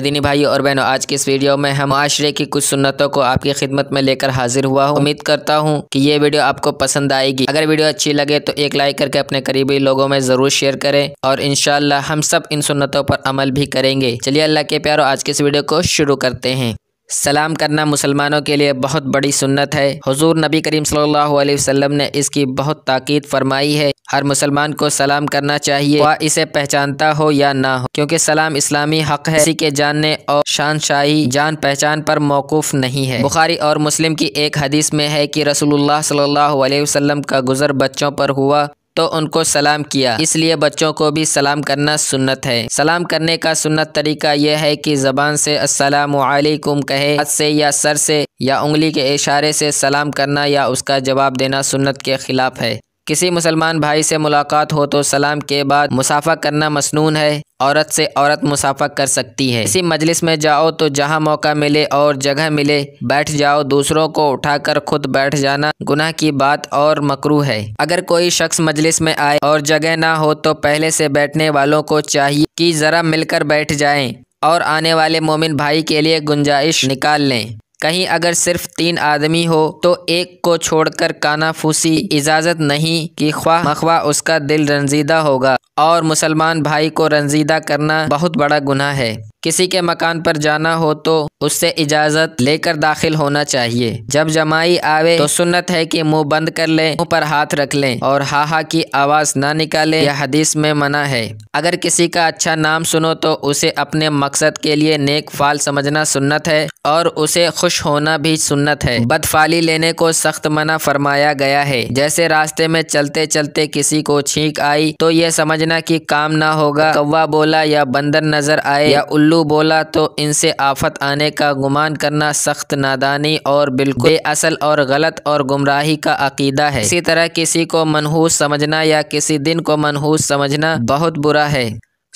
दीनी भाई और बहनों आज की इस वीडियो में हम आशरे की कुछ सुन्नतों को आपकी खिदमत में लेकर हाजिर हुआ हूँ उम्मीद करता हूँ कि ये वीडियो आपको पसंद आएगी अगर वीडियो अच्छी लगे तो एक लाइक करके अपने करीबी लोगों में ज़रूर शेयर करें और इनशाला हम सब इन सुन्नतों पर अमल भी करेंगे चलिए अल्लाह के प्यारो आज की इस वीडियो को शुरू करते हैं सलाम करना मुसलमानों के लिए बहुत बड़ी सुन्नत है हुजूर नबी करीम सल्लल्लाहु अलैहि वसल्लम ने इसकी बहुत ताकीद फरमाई है हर मुसलमान को सलाम करना चाहिए वह इसे पहचानता हो या ना हो क्योंकि सलाम इस्लामी हक है किसी के जानने और शानशाही जान पहचान पर मौकूफ नहीं है बुखारी और मुस्लिम की एक हदीस में है कि रसूलुल्लाह सल्लल्लाहु अलैहि वसल्लम का गुजर बच्चों पर हुआ तो उनको सलाम किया इसलिए बच्चों को भी सलाम करना सुन्नत है सलाम करने का सुन्नत तरीका यह है कि ज़बान से असलकुम कहे हाथ से या सर से या उंगली के इशारे से सलाम करना या उसका जवाब देना सुन्नत के खिलाफ है किसी मुसलमान भाई से मुलाकात हो तो सलाम के बाद मुसाफा करना मसनून है औरत से औरत मुसाफा कर सकती है इसी मजलिस में जाओ तो जहाँ मौका मिले और जगह मिले बैठ जाओ दूसरों को उठाकर खुद बैठ जाना गुनाह की बात और मकरू है अगर कोई शख्स मजलिस में आए और जगह ना हो तो पहले से बैठने वालों को चाहिए कि ज़रा मिलकर बैठ जाएं और आने वाले मोमिन भाई के लिए गुंजाइश निकाल लें कहीं अगर सिर्फ तीन आदमी हो तो एक को छोड़कर कानाफूसी इजाज़त नहीं कि ख्वाह मखवा उसका दिल रंजीदा होगा और मुसलमान भाई को रंजीदा करना बहुत बड़ा गुनाह है किसी के मकान पर जाना हो तो उससे इजाज़त लेकर दाखिल होना चाहिए जब जमाई आवे तो सुन्नत है कि मुंह बंद कर लें मुंह पर हाथ रख लें और हाहा की आवाज़ ना निकालें यह हदीस में मना है अगर किसी का अच्छा नाम सुनो तो उसे अपने मकसद के लिए नेक फाल समझना सुन्नत है और उसे खुश होना भी सुन्नत है बदफाली लेने को सख्त मना फरमाया गया है जैसे रास्ते में चलते चलते किसी को छींक आई तो यह समझना योजना की काम ना होगा कौवा बोला या बंदर नजर आए या उल्लू बोला तो इनसे आफत आने का गुमान करना सख्त नादानी और बिल्कुल असल और गलत और गुमराही का अकीदा है इसी तरह किसी को मनहूस समझना या किसी दिन को मनहूस समझना बहुत बुरा है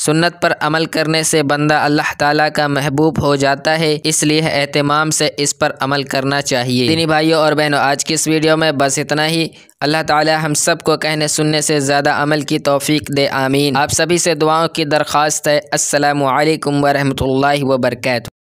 सुन्नत पर अमल करने से बंदा अल्लाह ताला का महबूब हो जाता है इसलिए अहतमाम से इस पर अमल करना चाहिए दिनी भाइयों और बहनों आज की इस वीडियो में बस इतना ही अल्लाह ताला हम सब को कहने सुनने से ज़्यादा अमल की तौफीक दे आमीन आप सभी से दुआओं की दरख्वास्त है असलकम वरहमल वर्क